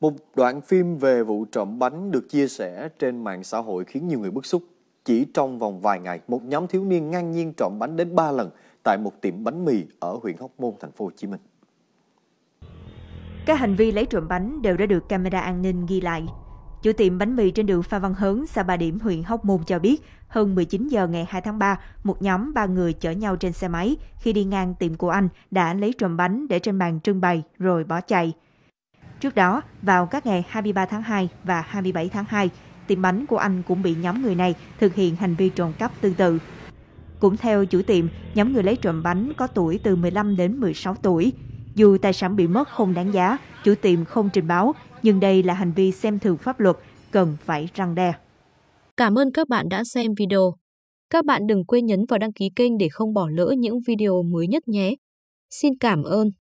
Một đoạn phim về vụ trộm bánh được chia sẻ trên mạng xã hội khiến nhiều người bức xúc. Chỉ trong vòng vài ngày, một nhóm thiếu niên ngang nhiên trộm bánh đến 3 lần tại một tiệm bánh mì ở huyện Hóc Môn, thành phố Hồ Chí Minh. Các hành vi lấy trộm bánh đều đã được camera an ninh ghi lại. Chủ tiệm bánh mì trên đường Pha Văn Hớn, xã Bà Điểm, huyện Hóc Môn cho biết, hơn 19 giờ ngày 2 tháng 3, một nhóm ba người chở nhau trên xe máy khi đi ngang tiệm của anh đã lấy trộm bánh để trên bàn trưng bày rồi bỏ chạy. Trước đó, vào các ngày 23 tháng 2 và 27 tháng 2, tiệm bánh của anh cũng bị nhóm người này thực hiện hành vi trộm cắp tương tự. Cũng theo chủ tiệm, nhóm người lấy trộm bánh có tuổi từ 15 đến 16 tuổi. Dù tài sản bị mất không đáng giá, chủ tiệm không trình báo, nhưng đây là hành vi xem thường pháp luật, cần phải răng đe. Cảm ơn các bạn đã xem video. Các bạn đừng quên nhấn vào đăng ký kênh để không bỏ lỡ những video mới nhất nhé. Xin cảm ơn.